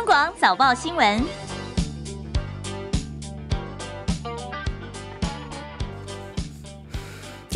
中广早报新闻。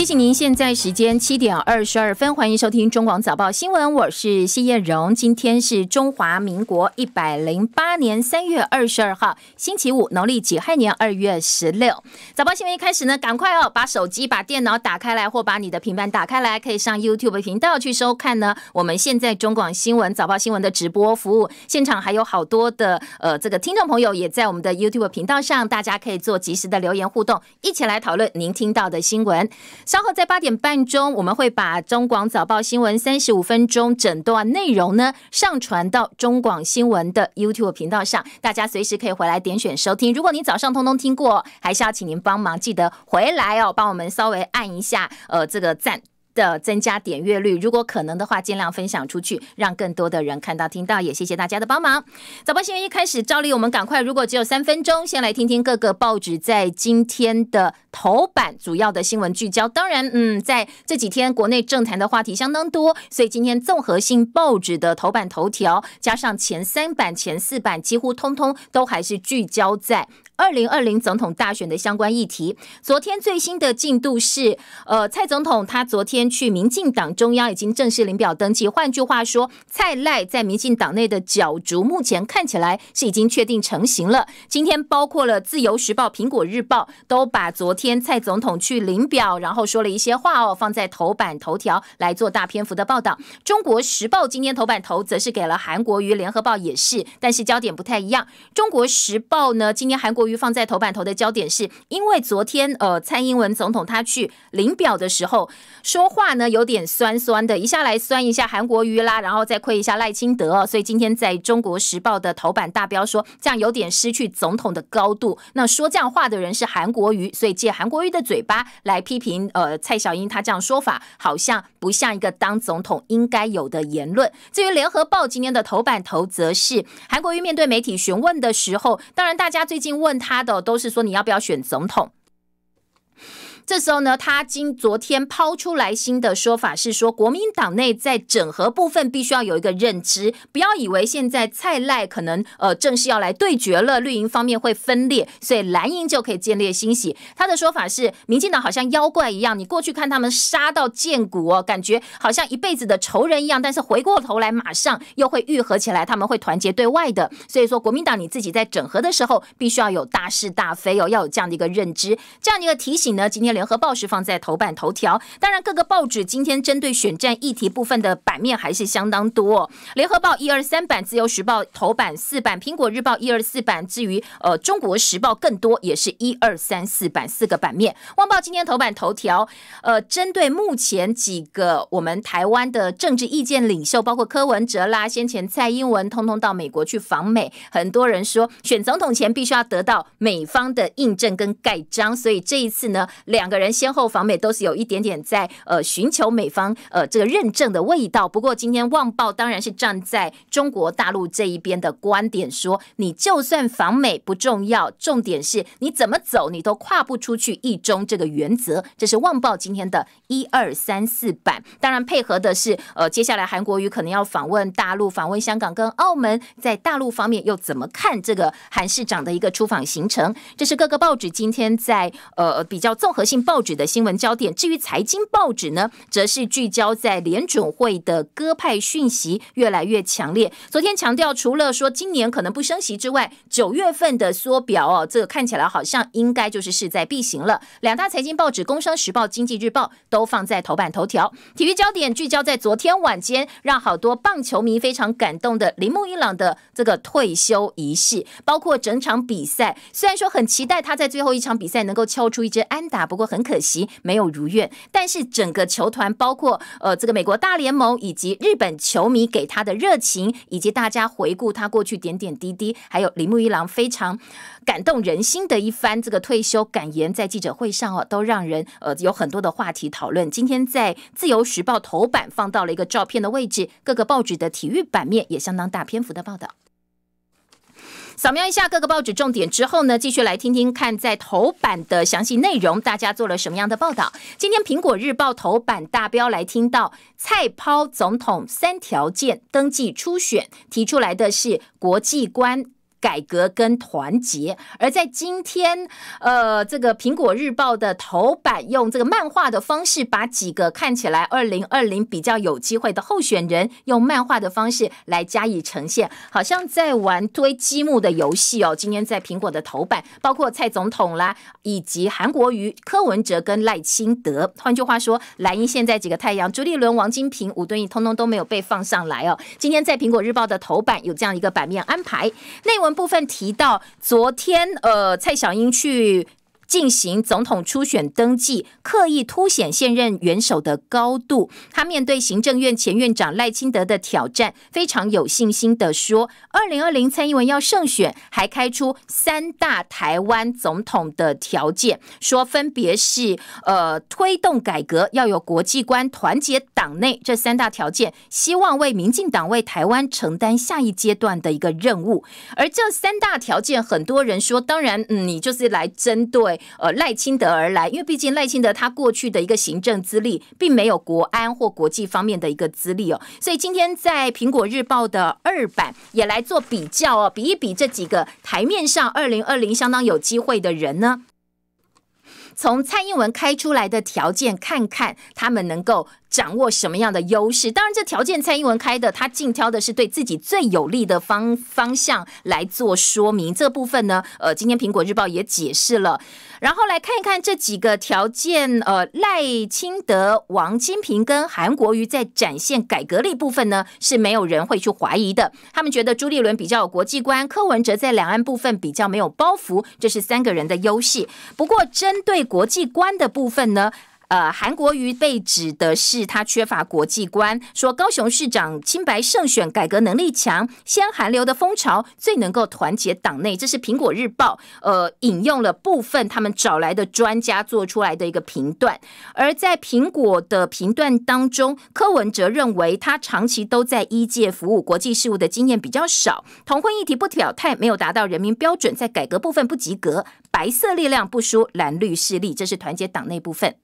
谢谢您！现在时间七点二十二分，欢迎收听中广早报新闻，我是谢艳荣。今天是中华民国一百零八年三月二十二号，星期五，农历己亥年二月十六。早报新闻一开始呢，赶快哦，把手机、把电脑打开来，或把你的平板打开来，可以上 YouTube 频道去收看呢。我们现在中广新闻早报新闻的直播服务现场还有好多的呃，这个听众朋友也在我们的 YouTube 频道上，大家可以做及时的留言互动，一起来讨论您听到的新闻。稍后在八点半钟，我们会把中广早报新闻三十五分钟整段内容呢，上传到中广新闻的 YouTube 频道上，大家随时可以回来点选收听。如果你早上通通听过，还是要请您帮忙记得回来哦，帮我们稍微按一下，呃，这个赞。的增加点阅率，如果可能的话，尽量分享出去，让更多的人看到、听到，也谢谢大家的帮忙。早报新闻一开始，照例我们赶快，如果只有三分钟，先来听听各个报纸在今天的头版主要的新闻聚焦。当然，嗯，在这几天国内政坛的话题相当多，所以今天综合性报纸的头版头条，加上前三版、前四版，几乎通通都还是聚焦在。二零二零总统大选的相关议题，昨天最新的进度是，呃，蔡总统他昨天去民进党中央已经正式领表登记。换句话说，蔡赖在民进党内的角逐，目前看起来是已经确定成型了。今天包括了自由时报、苹果日报都把昨天蔡总统去领表，然后说了一些话哦，放在头版头条来做大篇幅的报道。中国时报今天头版头则是给了韩国瑜，联合报也是，但是焦点不太一样。中国时报呢，今天韩国鱼放在头版头的焦点是，因为昨天呃，蔡英文总统他去领表的时候，说话呢有点酸酸的，一下来酸一下韩国瑜啦，然后再亏一下赖清德，所以今天在中国时报的头版大标说这样有点失去总统的高度。那说这样话的人是韩国瑜，所以借韩国瑜的嘴巴来批评呃蔡小英，他这样说法好像不像一个当总统应该有的言论。至于联合报今天的头版头则是韩国瑜面对媒体询问的时候，当然大家最近问。他的都是说你要不要选总统。这时候呢，他今昨天抛出来新的说法是说，国民党内在整合部分必须要有一个认知，不要以为现在蔡赖可能呃正式要来对决了，绿营方面会分裂，所以蓝营就可以建立欣喜。他的说法是，民进党好像妖怪一样，你过去看他们杀到剑骨哦，感觉好像一辈子的仇人一样，但是回过头来马上又会愈合起来，他们会团结对外的。所以说，国民党你自己在整合的时候，必须要有大是大非哦，要有这样的一个认知，这样的一个提醒呢，今天。联合报是放在头版头条，当然各个报纸今天针对选战议题部分的版面还是相当多。联合报一二三版，自由时报头版四版，苹果日报一二四版，至于呃中国时报更多也是一二三四版四个版面。旺报今天头版头条，呃，针对目前几个我们台湾的政治意见领袖，包括柯文哲啦，先前蔡英文通通到美国去访美，很多人说选总统前必须要得到美方的印证跟盖章，所以这一次呢两。两个人先后访美都是有一点点在呃寻求美方呃这个认证的味道。不过今天《旺报》当然是站在中国大陆这一边的观点，说你就算访美不重要，重点是你怎么走你都跨不出去一中这个原则。这是《旺报》今天的一二三四版。当然配合的是呃接下来韩国瑜可能要访问大陆、访问香港跟澳门，在大陆方面又怎么看这个韩市长的一个出访行程？这是各个报纸今天在呃比较综合性。报纸的新闻焦点，至于财经报纸呢，则是聚焦在联准会的鸽派讯息越来越强烈。昨天强调，除了说今年可能不升息之外，九月份的缩表哦，这个看起来好像应该就是势在必行了。两大财经报纸《工商时报》《经济日报》都放在头版头条。体育焦点聚焦在昨天晚间，让好多棒球迷非常感动的铃木一朗的这个退休仪式，包括整场比赛。虽然说很期待他在最后一场比赛能够敲出一支安打，不过。很可惜没有如愿，但是整个球团，包括呃这个美国大联盟以及日本球迷给他的热情，以及大家回顾他过去点点滴滴，还有铃木一郎非常感动人心的一番这个退休感言，在记者会上哦，都让人呃有很多的话题讨论。今天在自由时报头版放到了一个照片的位置，各个报纸的体育版面也相当大篇幅的报道。扫描一下各个报纸重点之后呢，继续来听听看在头版的详细内容，大家做了什么样的报道？今天《苹果日报》头版大标来听到蔡抛总统三条件登记初选，提出来的是国际观。改革跟团结，而在今天，呃，这个苹果日报的头版用这个漫画的方式，把几个看起来二零二零比较有机会的候选人，用漫画的方式来加以呈现，好像在玩堆积木的游戏哦。今天在苹果的头版，包括蔡总统啦，以及韩国瑜、柯文哲跟赖清德。换句话说，蓝营现在几个太阳，朱立伦、王金平、吴敦义，通通都没有被放上来哦。今天在苹果日报的头版有这样一个版面安排，内文。部分提到，昨天呃，蔡小英去。进行总统初选登记，刻意凸显现任元首的高度。他面对行政院前院长赖清德的挑战，非常有信心的说：“二零二零，蔡英文要胜选，还开出三大台湾总统的条件，说分别是：呃，推动改革，要有国际观，团结党内这三大条件，希望为民进党为台湾承担下一阶段的一个任务。而这三大条件，很多人说，当然你就是来针对。”呃，赖清德而来，因为毕竟赖清德他过去的一个行政资历，并没有国安或国际方面的一个资历哦，所以今天在《苹果日报》的二版也来做比较哦，比一比这几个台面上二零二零相当有机会的人呢，从蔡英文开出来的条件看看，他们能够。掌握什么样的优势？当然，这条件蔡英文开的，他竞挑的是对自己最有利的方方向来做说明。这部分呢，呃，今天苹果日报也解释了。然后来看一看这几个条件，呃，赖清德、王金平跟韩国瑜在展现改革力部分呢，是没有人会去怀疑的。他们觉得朱立伦比较有国际观，柯文哲在两岸部分比较没有包袱，这是三个人的优势。不过，针对国际观的部分呢？呃，韩国瑜被指的是他缺乏国际观，说高雄市长清白胜选，改革能力强，先韩流的风潮最能够团结党内，这是苹果日报呃引用了部分他们找来的专家做出来的一个评断。而在苹果的评断当中，柯文哲认为他长期都在一届服务，国际事务的经验比较少，同婚议题不表态，没有达到人民标准，在改革部分不及格，白色力量不输蓝绿势力，这是团结党内部分。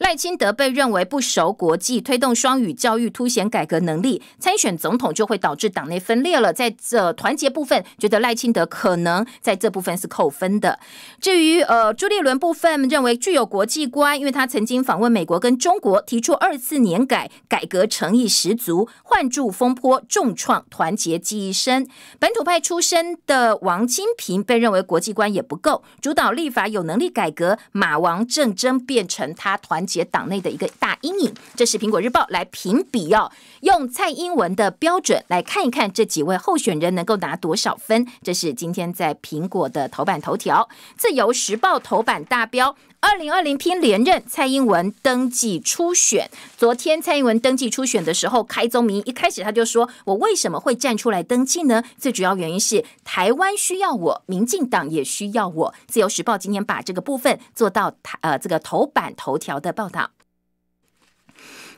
赖清德被认为不熟国际，推动双语教育凸显改革能力，参选总统就会导致党内分裂了。在这团结部分，觉得赖清德可能在这部分是扣分的。至于呃朱立伦部分，认为具有国际观，因为他曾经访问美国跟中国，提出二次年改改革诚意十足。换住风波重创团结记忆深，本土派出身的王金平被认为国际观也不够，主导立法有能力改革，马王政争变成他团。解党内的一个大阴影，这是《苹果日报》来评比哦，用蔡英文的标准来看一看，这几位候选人能够拿多少分？这是今天在《苹果》的头版头条，《自由时报》头版大标。二零二零拼连任，蔡英文登记初选。昨天蔡英文登记初选的时候，开宗明，一开始他就说：“我为什么会站出来登记呢？最主要原因是台湾需要我，民进党也需要我。”自由时报今天把这个部分做到台呃这个头版头条的报道。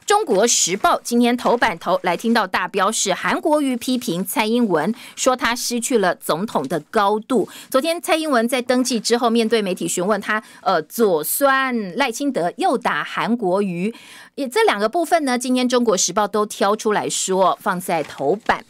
中国时报今天头版头来听到大标是韩国瑜批评蔡英文说他失去了总统的高度。昨天蔡英文在登记之后面对媒体询问，他呃左酸赖清德，右打韩国瑜，也这两个部分呢，今天中国时报都挑出来说放在头版。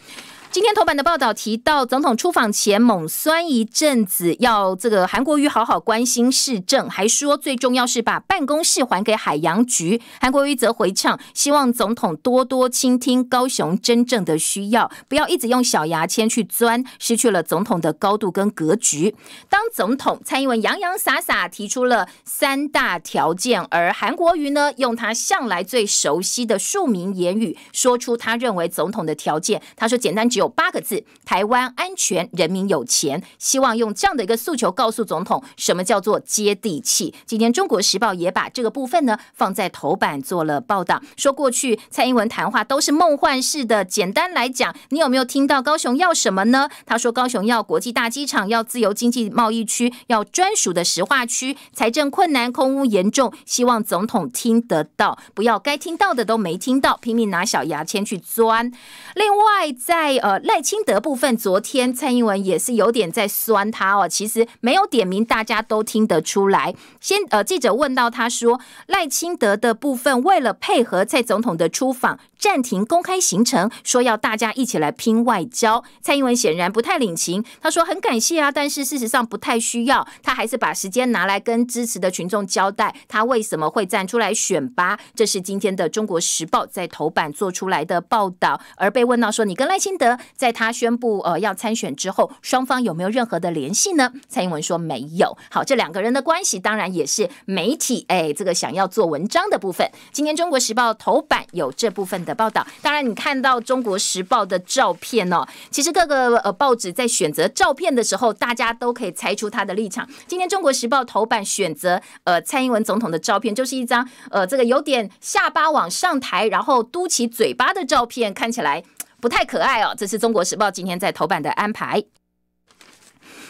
今天头版的报道提到，总统出访前猛酸一阵子，要这个韩国瑜好好关心市政，还说最重要是把办公室还给海洋局。韩国瑜则回呛，希望总统多多倾听高雄真正的需要，不要一直用小牙签去钻，失去了总统的高度跟格局。当总统蔡英文洋洋洒洒提出了三大条件，而韩国瑜呢，用他向来最熟悉的庶民言语，说出他认为总统的条件。他说，简单只有。八个字：台湾安全，人民有钱。希望用这样的一个诉求告诉总统，什么叫做接地气？今天《中国时报》也把这个部分呢放在头版做了报道，说过去蔡英文谈话都是梦幻式的。简单来讲，你有没有听到高雄要什么呢？他说高雄要国际大机场，要自由经济贸易区，要专属的石化区，财政困难，空污严重，希望总统听得到，不要该听到的都没听到，拼命拿小牙签去钻。另外，在呃。赖清德部分，昨天蔡英文也是有点在酸他哦，其实没有点名，大家都听得出来。先呃，记者问到他说赖清德的部分，为了配合蔡总统的出访，暂停公开行程，说要大家一起来拼外交。蔡英文显然不太领情，他说很感谢啊，但是事实上不太需要，他还是把时间拿来跟支持的群众交代他为什么会站出来选拔。这是今天的《中国时报》在头版做出来的报道，而被问到说你跟赖清德。在他宣布呃要参选之后，双方有没有任何的联系呢？蔡英文说没有。好，这两个人的关系当然也是媒体哎，这个想要做文章的部分。今天中国时报头版有这部分的报道。当然，你看到中国时报的照片哦，其实各个呃报纸在选择照片的时候，大家都可以猜出他的立场。今天中国时报头版选择呃蔡英文总统的照片，就是一张呃这个有点下巴往上抬，然后嘟起嘴巴的照片，看起来。不太可爱哦，这是《中国时报》今天在头版的安排。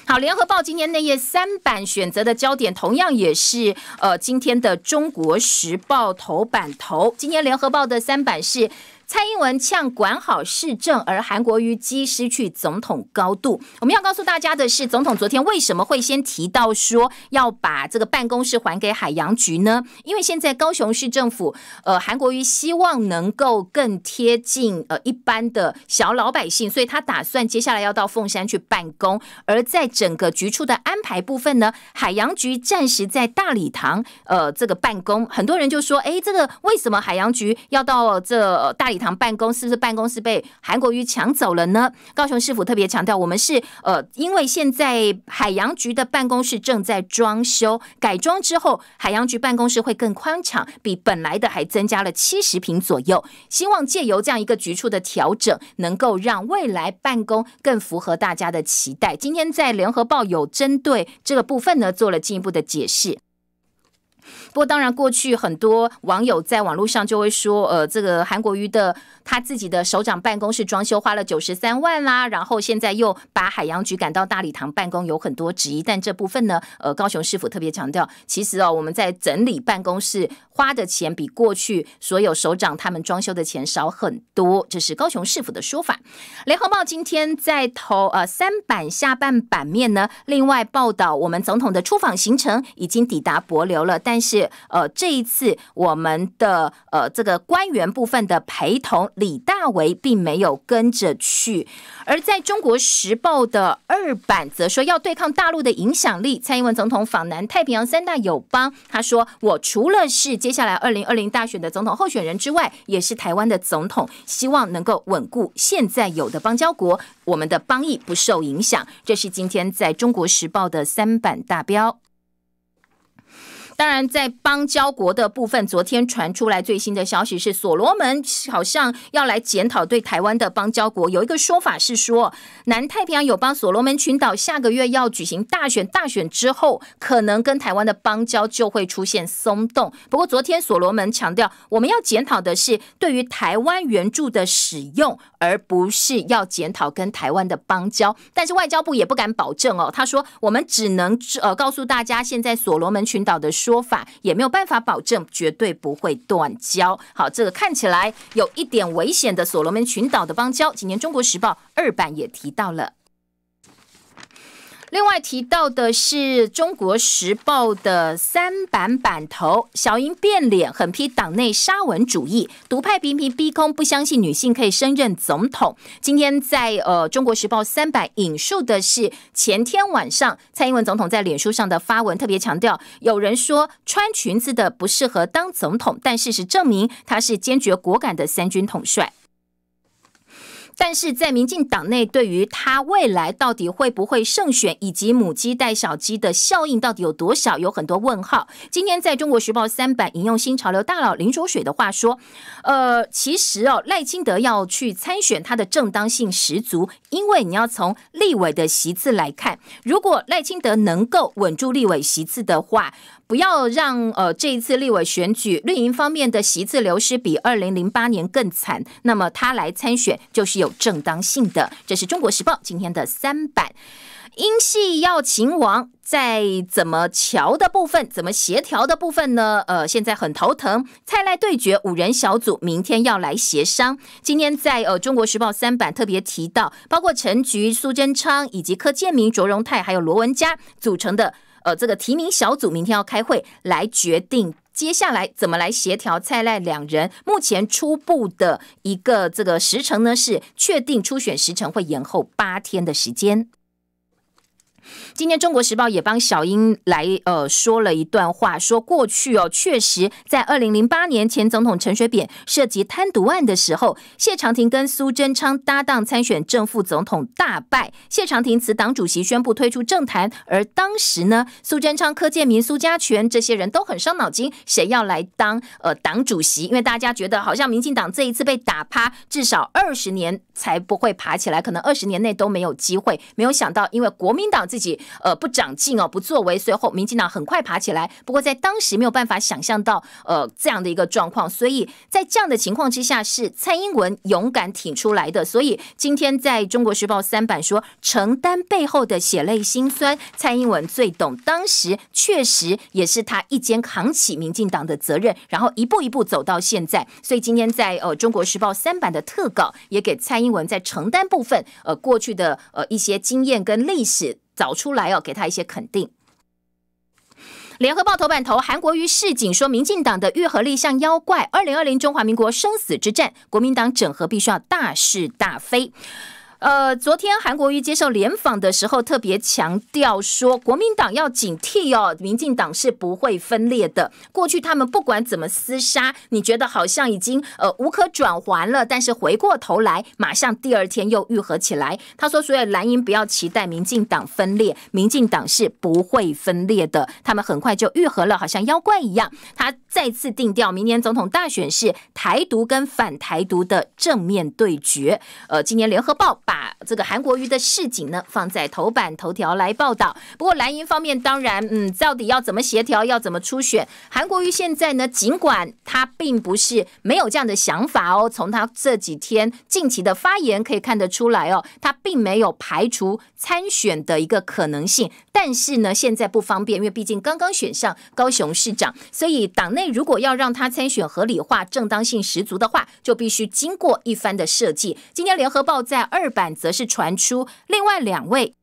好，《联合报》今天内页三版选择的焦点，同样也是呃今天的《中国时报》头版头。今天《联合报》的三版是。蔡英文呛管好市政，而韩国瑜机失去总统高度。我们要告诉大家的是，总统昨天为什么会先提到说要把这个办公室还给海洋局呢？因为现在高雄市政府，呃，韩国瑜希望能够更贴近呃一般的小老百姓，所以他打算接下来要到凤山去办公。而在整个局处的安排部分呢，海洋局暂时在大礼堂呃这个办公，很多人就说，哎，这个为什么海洋局要到这大礼？堂办公室是办公室被韩国瑜抢走了呢？高雄市府特别强调，我们是呃，因为现在海洋局的办公室正在装修改装之后，海洋局办公室会更宽敞，比本来的还增加了七十平左右。希望借由这样一个局处的调整，能够让未来办公更符合大家的期待。今天在联合报有针对这个部分呢做了进一步的解释。不过，当然，过去很多网友在网络上就会说，呃，这个韩国瑜的他自己的首长办公室装修花了九十三万啦，然后现在又把海洋局赶到大礼堂办公，有很多质疑。但这部分呢，呃，高雄市府特别强调，其实哦，我们在整理办公室花的钱比过去所有首长他们装修的钱少很多，这是高雄市府的说法。联合报今天在头呃三版下半版面呢，另外报道我们总统的出访行程已经抵达帛琉了，但但是，呃，这一次我们的呃这个官员部分的陪同李大为并没有跟着去，而在中国时报的二版则说，要对抗大陆的影响力，蔡英文总统访南太平洋三大友邦，他说：“我除了是接下来二零二零大选的总统候选人之外，也是台湾的总统，希望能够稳固现在有的邦交国，我们的邦谊不受影响。”这是今天在中国时报的三版大标。当然，在邦交国的部分，昨天传出来最新的消息是，所罗门好像要来检讨对台湾的邦交国。有一个说法是说，南太平洋友邦所罗门群岛下个月要举行大选，大选之后可能跟台湾的邦交就会出现松动。不过，昨天所罗门强调，我们要检讨的是对于台湾援助的使用，而不是要检讨跟台湾的邦交。但是外交部也不敢保证哦，他说我们只能呃告诉大家，现在所罗门群岛的。说法也没有办法保证绝对不会断交。好，这个看起来有一点危险的所罗门群岛的邦交，今天《中国时报》二版也提到了。另外提到的是《中国时报》的三版版头，小英变脸狠批党内沙文主义，独派频频逼空，不相信女性可以升任总统。今天在呃《中国时报》三版引述的是前天晚上蔡英文总统在脸书上的发文，特别强调，有人说穿裙子的不适合当总统，但事实证明他是坚决果敢的三军统帅。但是在民进党内，对于他未来到底会不会胜选，以及母鸡带小鸡的效应到底有多少，有很多问号。今天在中国时报三版引用新潮流大佬林卓水的话说：“呃，其实哦，赖清德要去参选，他的正当性十足，因为你要从立委的席次来看，如果赖清德能够稳住立委席次的话。”不要让呃这一次立委选举绿营方面的席次流失比二零零八年更惨，那么他来参选就是有正当性的。这是中国时报今天的三版。英系要秦王，在怎么瞧的部分，怎么协调的部分呢？呃，现在很头疼。蔡赖对决五人小组明天要来协商。今天在呃中国时报三版特别提到，包括陈菊、苏贞昌以及柯建明、卓荣泰还有罗文佳组成的。呃，这个提名小组明天要开会来决定接下来怎么来协调蔡赖两人。目前初步的一个这个时程呢，是确定初选时程会延后八天的时间。今天《中国时报》也帮小英来，呃，说了一段话，说过去哦，确实在二零零八年前总统陈水扁涉及贪渎案的时候，谢长廷跟苏贞昌搭档参选正副总统大败，谢长廷辞党主席宣布退出政坛，而当时呢，苏贞昌、柯建明、苏家全这些人都很伤脑筋，谁要来当呃党主席？因为大家觉得好像民进党这一次被打趴，至少二十年才不会爬起来，可能二十年内都没有机会。没有想到，因为国民党这。自己呃不长进哦，不作为，随后民进党很快爬起来。不过在当时没有办法想象到呃这样的一个状况，所以在这样的情况之下，是蔡英文勇敢挺出来的。所以今天在中国时报三版说承担背后的血泪辛酸，蔡英文最懂。当时确实也是他一肩扛起民进党的责任，然后一步一步走到现在。所以今天在呃中国时报三版的特稿也给蔡英文在承担部分呃过去的呃一些经验跟历史。找出来哦，给他一些肯定。联合报头版头，韩国瑜示警说，民进党的愈合力像妖怪。二零二零中华民国生死之战，国民党整合必须要大是大非。呃，昨天韩国瑜接受联访的时候特别强调说，国民党要警惕哦，民进党是不会分裂的。过去他们不管怎么厮杀，你觉得好像已经呃无可转还了，但是回过头来，马上第二天又愈合起来。他说，所以蓝营不要期待民进党分裂，民进党是不会分裂的，他们很快就愈合了，好像妖怪一样。他再次定调，明年总统大选是台独跟反台独的正面对决。呃，今年联合报把。把这个韩国瑜的市井呢放在头版头条来报道。不过蓝营方面当然，嗯，到底要怎么协调，要怎么初选？韩国瑜现在呢，尽管他并不是没有这样的想法哦，从他这几天近期的发言可以看得出来哦，他并没有排除参选的一个可能性。但是呢，现在不方便，因为毕竟刚刚选上高雄市长，所以党内如果要让他参选合理化、正当性十足的话，就必须经过一番的设计。今天《联合报》在二版则是传出另外两位。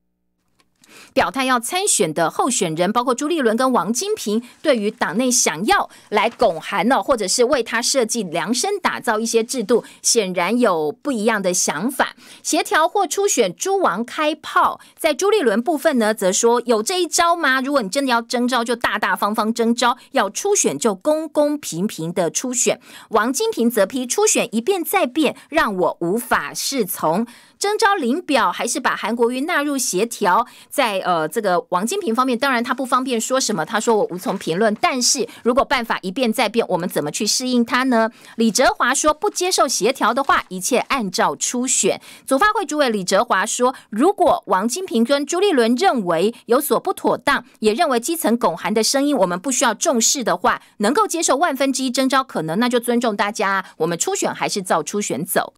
表态要参选的候选人，包括朱立伦跟王金平，对于党内想要来拱韩呢，或者是为他设计量身打造一些制度，显然有不一样的想法。协调或初选，朱王开炮。在朱立伦部分呢，则说有这一招吗？如果你真的要征招，就大大方方征招；要初选，就公公平平的初选。王金平则批初选一变再变，让我无法是从。征召林表还是把韩国瑜纳入协调，在呃这个王金平方面，当然他不方便说什么，他说我无从评论。但是如果办法一变再变，我们怎么去适应他呢？李哲华说不接受协调的话，一切按照初选。组发会主委李哲华说，如果王金平跟朱立伦认为有所不妥当，也认为基层拱韩的声音我们不需要重视的话，能够接受万分之一征召可能，那就尊重大家，我们初选还是照初选走。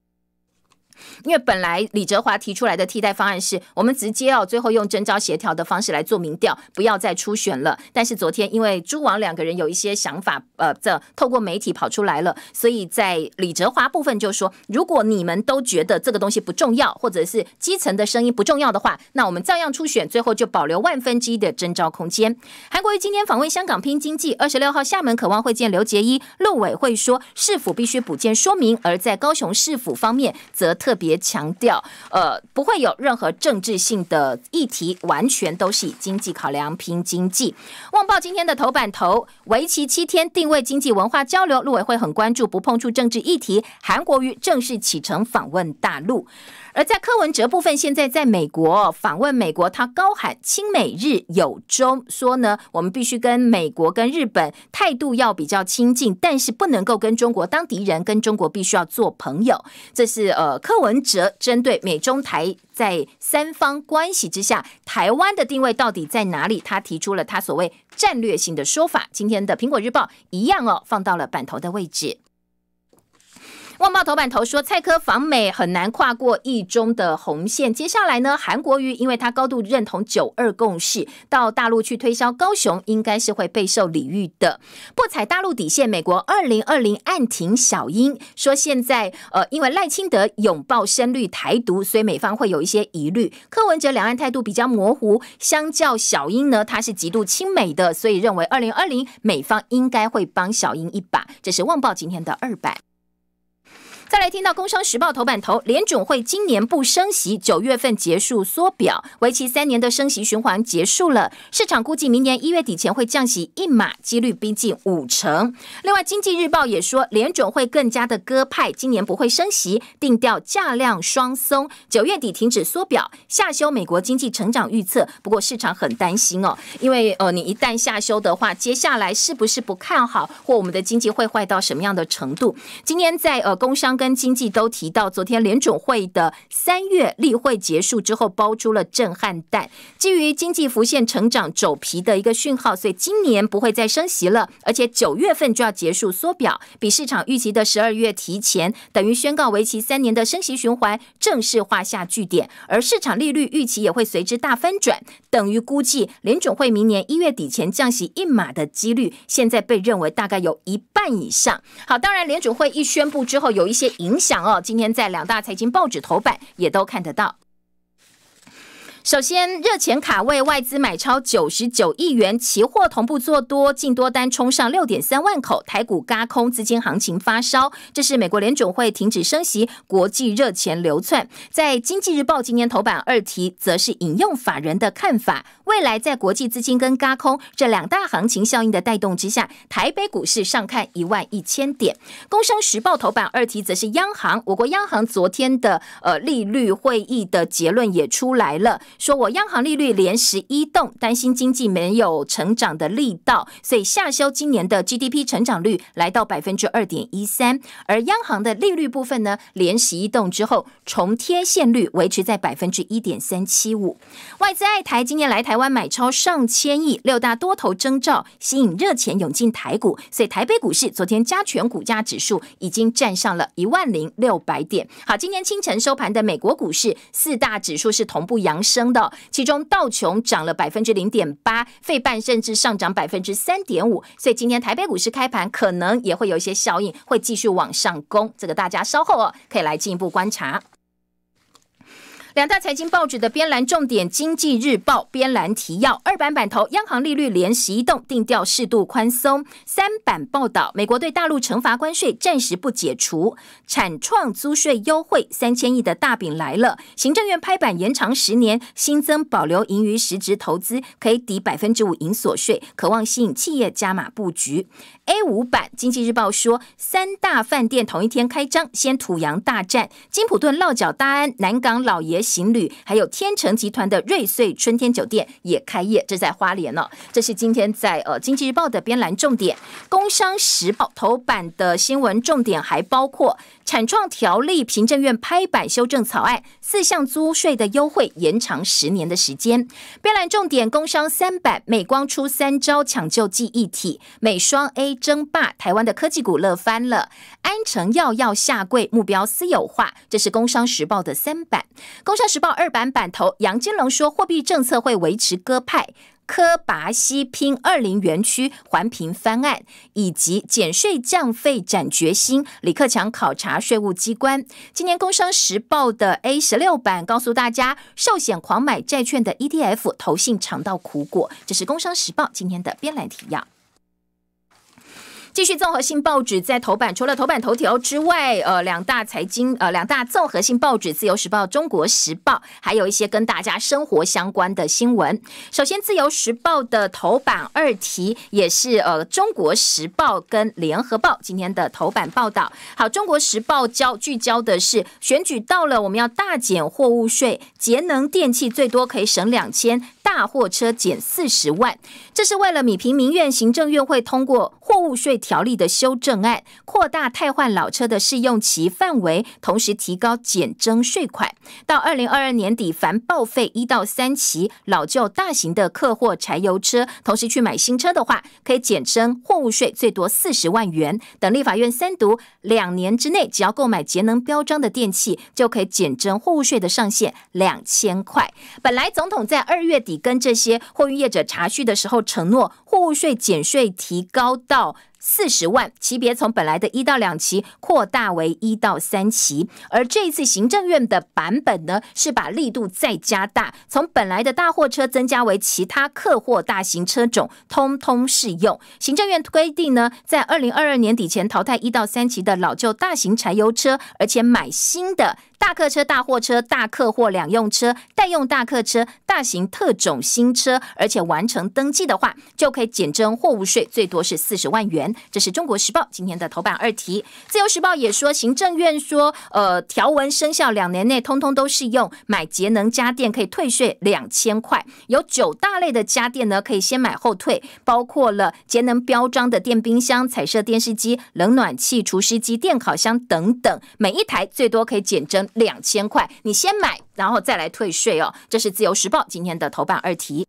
因为本来李哲华提出来的替代方案是我们直接哦，最后用征召协调的方式来做民调，不要再出选了。但是昨天因为朱王两个人有一些想法，呃，这透过媒体跑出来了，所以在李哲华部分就说，如果你们都觉得这个东西不重要，或者是基层的声音不重要的话，那我们照样出选，最后就保留万分之一的征召空间。韩国瑜今天访问香港拼经济，二十六号厦门渴望会见刘杰一，陆委会说市府必须补件说明，而在高雄市府方面则。特别强调，呃，不会有任何政治性的议题，完全都是以经济考量拼经济。《旺报》今天的头版头，为期七天，定位经济文化交流，陆委会很关注，不碰触政治议题。韩国瑜正式启程访问大陆。而在柯文哲部分，现在在美国访问美国，他高喊亲美日友中，说呢，我们必须跟美国跟日本态度要比较亲近，但是不能够跟中国当敌人，跟中国必须要做朋友。这是呃柯文哲针对美中台在三方关系之下，台湾的定位到底在哪里？他提出了他所谓战略性的说法。今天的苹果日报一样哦，放到了版头的位置。《旺报》头版头说，蔡科访美很难跨过一中的红线。接下来呢，韩国瑜因为他高度认同九二共识，到大陆去推销高雄，应该是会备受礼遇的。不踩大陆底线，美国二零二零暗挺小英。说现在呃，因为赖清德拥抱深绿台独，所以美方会有一些疑虑。柯文哲两岸态度比较模糊，相较小英呢，他是极度亲美的，所以认为二零二零美方应该会帮小英一把。这是《旺报》今天的二百。再来听到《工商时报》头版头，联准会今年不升息，九月份结束缩表，为期三年的升息循环结束了。市场估计明年一月底前会降息一码，几率逼近五成。另外，《经济日报》也说，联准会更加的鸽派，今年不会升息，定调价量双松，九月底停止缩表，下修美国经济成长预测。不过，市场很担心哦，因为哦，你一旦下修的话，接下来是不是不看好，或我们的经济会坏到什么样的程度？今天在呃，工商。跟经济都提到，昨天联准会的三月例会结束之后，包出了震撼弹。基于经济浮现成长走皮的一个讯号，所以今年不会再升息了，而且九月份就要结束缩表，比市场预期的十二月提前，等于宣告为期三年的升息循环正式画下句点。而市场利率预期也会随之大翻转，等于估计联准会明年一月底前降息一码的几率，现在被认为大概有一半以上。好，当然联准会一宣布之后，有一些。影响哦，今天在两大财经报纸头版也都看得到。首先，热钱卡位外资买超九十九亿元，期货同步做多，净多单冲上六点三万口，台股嘎空资金行情发烧。这是美国联总会停止升息，国际热钱流窜。在《经济日报》今天头版二题，则是引用法人的看法，未来在国际资金跟嘎空这两大行情效应的带动之下，台北股市上看一万一千点。《工商时报》头版二题则是央行，我国央行昨天的呃利率会议的结论也出来了。说我央行利率连十一动，担心经济没有成长的力道，所以下修今年的 GDP 成长率来到百分之二点一三。而央行的利率部分呢，连十一动之后，重贴现率维持在百分之一点三七五。外资爱台，今年来台湾买超上千亿，六大多头征兆，吸引热钱涌进台股，所以台北股市昨天加权股价指数已经站上了一万零六百点。好，今天清晨收盘的美国股市四大指数是同步扬升。的，其中道琼涨了百分之零点八，费半甚至上涨百分之三点五，所以今天台北股市开盘可能也会有一些效应，会继续往上攻，这个大家稍后哦可以来进一步观察。两大财经报纸的编栏重点，《经济日报》编栏提要，二版版头，央行利率连洗一动，定调适度宽松。三版报道，美国对大陆惩罚关税暂时不解除，产创租税优惠三千亿的大饼来了，行政院拍板延长十年，新增保留盈余实质投资可以抵百分之五营所税，渴望吸引企业加码布局。A 五版，《经济日报》说，三大饭店同一天开张，先土洋大战，金普顿、落脚、大安、南港老爷。行旅，还有天成集团的瑞穗春天酒店也开业，这在花莲呢。这是今天在呃《经济日报》的编栏重点，《工商时报》头版的新闻重点还包括产创条例，凭证院拍板修正草案，四项租税的优惠延长十年的时间。编栏重点，《工商三版》美光出三招抢救记一体，美双 A 争霸，台湾的科技股乐翻了。安诚药要下跪，目标私有化。这是《工商时报》的三版。工商时报二版版头，杨金龙说，货币政策会维持鸽派。科拔西拼二零园区环评方案，以及减税降费展决心。李克强考察税务机关。今年《工商时报的 A 十六版告诉大家，寿险狂买债券的 ETF 投信尝到苦果。这是工商时报今天的编栏提要。继续，综合性报纸在头版除了头版头条之外，呃，两大财经呃两大综合性报纸《自由时报》《中国时报》，还有一些跟大家生活相关的新闻。首先，《自由时报》的头版二题也是呃，《中国时报》跟《联合报》今天的头版报道。好，《中国时报》焦聚焦的是选举到了，我们要大减货物税，节能电器最多可以省两千。大货车减四十万，这是为了米平民院行政院会通过货物税条例的修正案，扩大汰换老车的适用期范围，同时提高减征税款。到二零二二年底，凡报废一到三期老旧大型的客货柴油车，同时去买新车的话，可以减征货物税最多四十万元。等立法院三读，两年之内，只要购买节能标章的电器，就可以减征货物税的上限两千块。本来总统在二月底。跟这些货运业者查询的时候，承诺货物税减税提高到。四十万级别从本来的一到两期扩大为一到三期，而这一次行政院的版本呢是把力度再加大，从本来的大货车增加为其他客货大型车种通通适用。行政院规定呢，在二零二二年底前淘汰一到三期的老旧大型柴油车，而且买新的大客车、大货车、大客货两用车、代用大客车、大型特种新车，而且完成登记的话，就可以减征货物税，最多是四十万元。这是中国时报今天的头版二题，自由时报也说，行政院说，呃，条文生效两年内，通通都适用，买节能家电可以退税两千块，有九大类的家电呢，可以先买后退，包括了节能标装的电冰箱、彩色电视机、冷暖气、除湿机、电烤箱等等，每一台最多可以减征两千块，你先买，然后再来退税哦。这是自由时报今天的头版二题。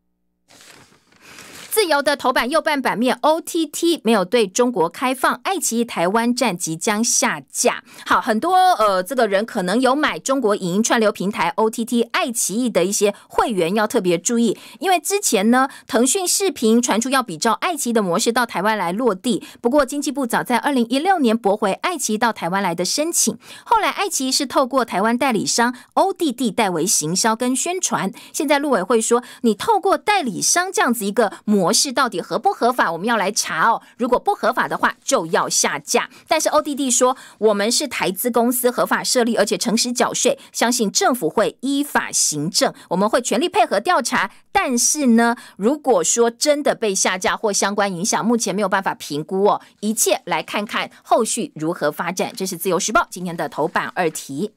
自由的头版右半版面，OTT 没有对中国开放，爱奇艺台湾站即将下架。好，很多呃，这个人可能有买中国影音串流平台 OTT 爱奇艺的一些会员，要特别注意，因为之前呢，腾讯视频传出要比照爱奇艺的模式到台湾来落地。不过，经济部早在二零一六年驳回爱奇艺到台湾来的申请，后来爱奇艺是透过台湾代理商 o d d 代为行销跟宣传。现在陆委会说，你透过代理商这样子一个模。模式到底合不合法？我们要来查哦。如果不合法的话，就要下架。但是欧 d d 说，我们是台资公司，合法设立，而且诚实缴税，相信政府会依法行政，我们会全力配合调查。但是呢，如果说真的被下架或相关影响，目前没有办法评估哦，一切来看看后续如何发展。这是《自由时报》今天的头版二题。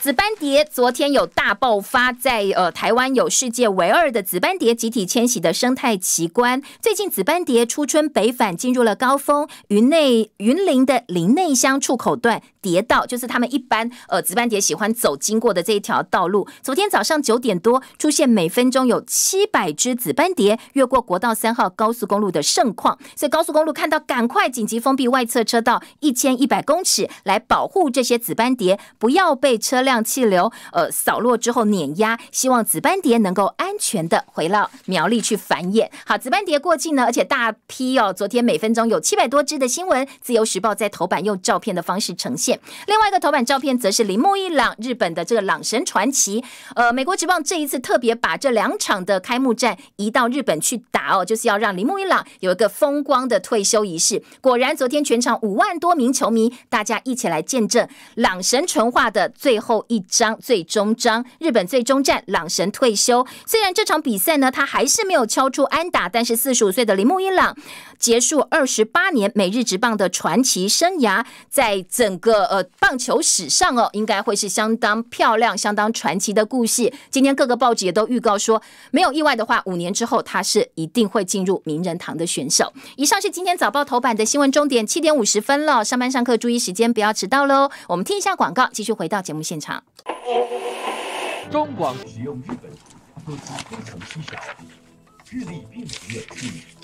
紫斑蝶昨天有大爆发，在呃台湾有世界唯二的紫斑蝶集体迁徙的生态奇观。最近紫斑蝶初春北返进入了高峰，云内云林的林内乡出口段蝶道，就是他们一般呃紫斑蝶喜欢走经过的这一条道路。昨天早上九点多出现每分钟有七百只紫斑蝶越过国道三号高速公路的盛况，所以高速公路看到赶快紧急封闭外侧车道一千一百公尺来保护这些紫斑蝶，不要被车辆。量气流呃扫落之后碾压，希望紫斑蝶能够安全的回到苗栗去繁衍。好，紫斑蝶过境呢，而且大批哦，昨天每分钟有七百多只的新闻。自由时报在头版用照片的方式呈现。另外一个头版照片则是铃木一朗，日本的这个朗神传奇。呃，美国时棒这一次特别把这两场的开幕战移到日本去打哦，就是要让铃木一朗有一个风光的退休仪式。果然，昨天全场五万多名球迷，大家一起来见证朗神纯化的最后。一章最终章，日本最终战，朗神退休。虽然这场比赛呢，他还是没有敲出安打，但是四十五岁的铃木一朗结束二十八年每日职棒的传奇生涯，在整个呃棒球史上哦，应该会是相当漂亮、相当传奇的故事。今天各个报纸也都预告说，没有意外的话，五年之后他是一定会进入名人堂的选手。以上是今天早报头版的新闻终点，七点五十分了，上班上课注意时间，不要迟到喽。我们听一下广告，继续回到节目现场。中广使用日本科技非常稀少，日历并不有趣。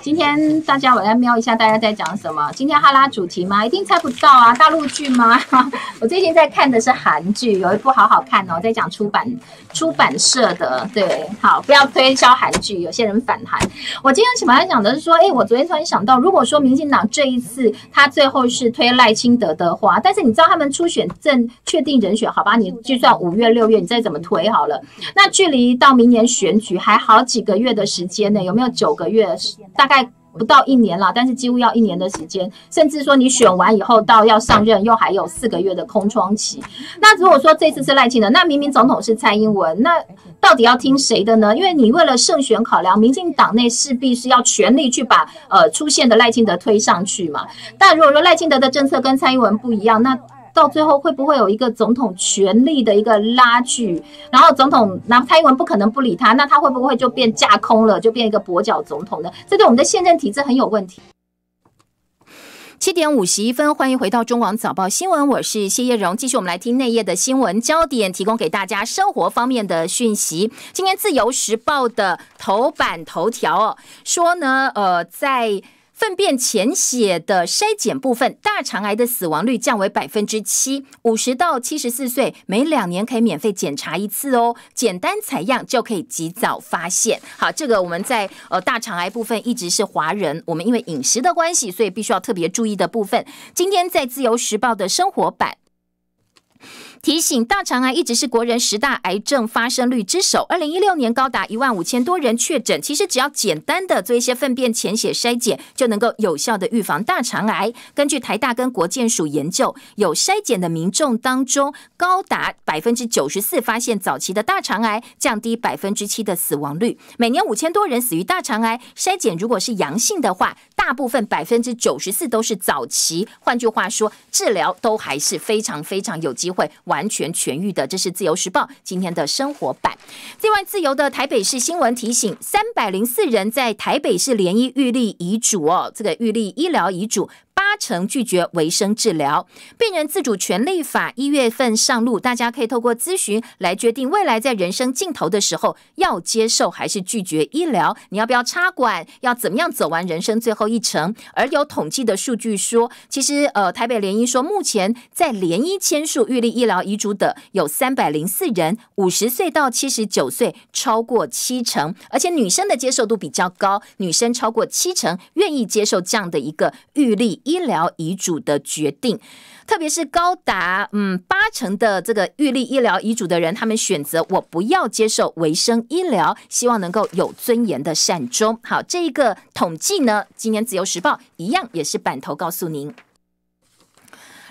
今天大家我来瞄一下大家在讲什么？今天哈拉主题吗？一定猜不到啊！大陆剧吗？我最近在看的是韩剧，有一部好好看哦。在讲出版出版社的，对，好，不要推销韩剧。有些人反韩。我今天主要在讲的是说，哎，我昨天突然想到，如果说明进党这一次他最后是推赖清德的话，但是你知道他们初选正确定人选，好吧？你就算五月六月，你再怎么推好了，那距离到明年选举还好几个月的时间呢？有没有？九个月，大概不到一年了，但是几乎要一年的时间，甚至说你选完以后到要上任又还有四个月的空窗期。那如果说这次是赖清德，那明明总统是蔡英文，那到底要听谁的呢？因为你为了胜选考量，民进党内势必是要全力去把呃出现的赖清德推上去嘛。但如果说赖清德的政策跟蔡英文不一样，那到最后会不会有一个总统权力的一个拉锯？然后总统那蔡英文不可能不理他，那他会不会就变架空了，就变一个跛脚总统呢？这对我们的宪政体制很有问题。七点五十一分，欢迎回到中广早报新闻，我是谢叶荣。继续我们来听内页的新闻焦点，提供给大家生活方面的讯息。今天自由时报的头版头条哦，说呢，呃，在。粪便潜血的筛检部分，大肠癌的死亡率降为百分之七。五十到七十四岁，每两年可以免费检查一次哦，简单采样就可以及早发现。好，这个我们在呃大肠癌部分一直是华人，我们因为饮食的关系，所以必须要特别注意的部分。今天在《自由时报》的生活版。提醒：大肠癌一直是国人十大癌症发生率之首，二零一六年高达一万五千多人确诊。其实只要简单的做一些粪便潜血筛检，就能够有效的预防大肠癌。根据台大跟国建署研究，有筛检的民众当中，高达百分之九十四发现早期的大肠癌，降低百分之七的死亡率。每年五千多人死于大肠癌，筛检如果是阳性的话，大部分百分之九十四都是早期。换句话说，治疗都还是非常非常有机会。完全痊愈的，这是《自由时报》今天的生活版。另外，《自由》的台北市新闻提醒：三百零四人在台北市联一预立遗嘱哦，这个预立医疗遗嘱。八成拒绝维生治疗，病人自主权利法一月份上路，大家可以透过咨询来决定未来在人生尽头的时候要接受还是拒绝医疗，你要不要插管，要怎么样走完人生最后一程。而有统计的数据说，其实呃，台北联医说，目前在联医签署预立医疗遗嘱的有三百零四人，五十岁到七十九岁超过七成，而且女生的接受度比较高，女生超过七成愿意接受这样的一个预立。医疗遗嘱的决定，特别是高达嗯八成的这个预立医疗遗嘱的人，他们选择我不要接受维生医疗，希望能够有尊严的善终。好，这一个统计呢，今年自由时报一样也是版头告诉您。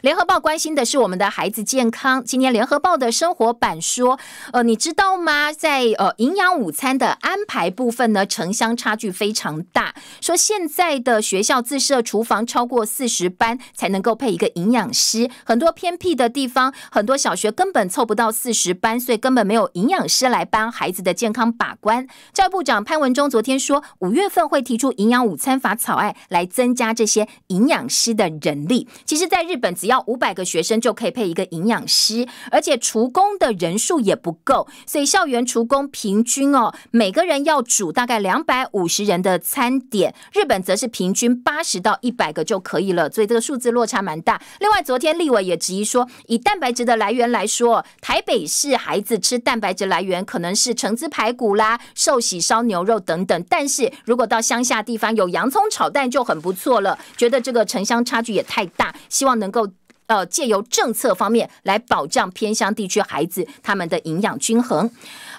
联合报关心的是我们的孩子健康。今天联合报的生活版说，呃，你知道吗？在呃营养午餐的安排部分呢，城乡差距非常大。说现在的学校自设厨房超过四十班才能够配一个营养师，很多偏僻的地方，很多小学根本凑不到四十班，所以根本没有营养师来帮孩子的健康把关。教育部长潘文忠昨天说，五月份会提出营养午餐法草案，来增加这些营养师的人力。其实，在日本，只要五百个学生就可以配一个营养师，而且厨工的人数也不够，所以校园厨工平均哦，每个人要煮大概两百五十人的餐点。日本则是平均八十到一百个就可以了，所以这个数字落差蛮大。另外，昨天立委也质疑说，以蛋白质的来源来说，台北市孩子吃蛋白质来源可能是橙汁排骨啦、寿喜烧牛肉等等，但是如果到乡下地方有洋葱炒蛋就很不错了。觉得这个城乡差距也太大，希望能够。呃，借由政策方面来保障偏乡地区孩子他们的营养均衡。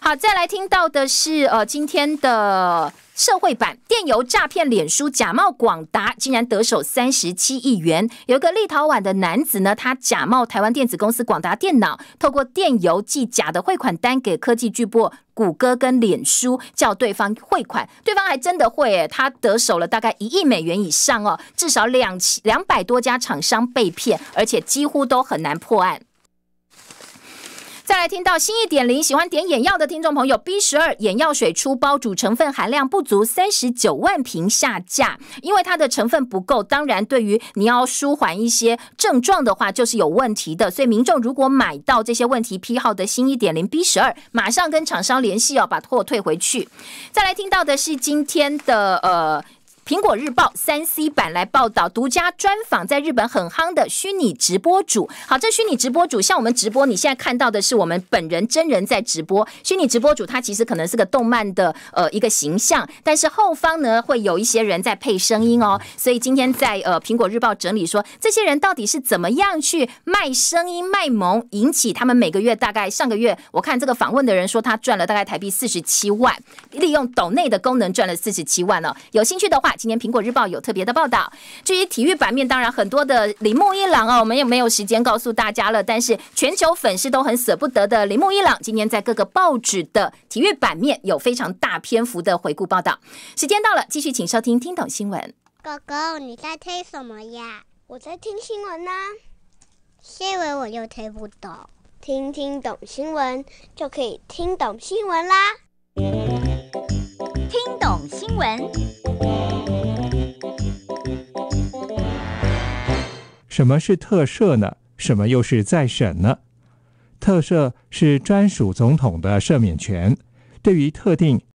好，再来听到的是呃今天的。社会版电邮诈骗，脸书假冒广达竟然得手三十七亿元。有一个立陶宛的男子呢，他假冒台湾电子公司广达电脑，透过电邮寄假的汇款单给科技巨擘谷歌跟脸书，叫对方汇款，对方还真的诶，他得手了大概一亿美元以上哦，至少两千两百多家厂商被骗，而且几乎都很难破案。再来听到新一点零，喜欢点眼药的听众朋友，B 十二眼药水出包主成分含量不足三十九万瓶下架，因为它的成分不够，当然对于你要舒缓一些症状的话，就是有问题的。所以民众如果买到这些问题批号的新一点零 B 十二，马上跟厂商联系哦，把货退回去。再来听到的是今天的呃。苹果日报三 C 版来报道，独家专访在日本很夯的虚拟直播主。好，这虚拟直播主像我们直播，你现在看到的是我们本人真人在直播。虚拟直播主他其实可能是个动漫的呃一个形象，但是后方呢会有一些人在配声音哦。所以今天在呃苹果日报整理说，这些人到底是怎么样去卖声音卖萌，引起他们每个月大概上个月我看这个访问的人说他赚了大概台币四十七万，利用抖内的功能赚了四十七万呢。有兴趣的话。今天苹果日报有特别的报道，至于体育版面，当然很多的铃木一朗啊，我们也没有时间告诉大家了。但是全球粉丝都很舍不得的铃木一朗，今天在各个报纸的体育版面有非常大篇幅的回顾报道。时间到了，继续请收听听懂新闻。哥哥，你在听什么呀？我在听新闻呢。新闻我又听不懂，听听懂新闻就可以听懂新闻啦。新闻，什么是特赦呢？什么又是再审呢？特赦是专属总统的赦免权，对于特定。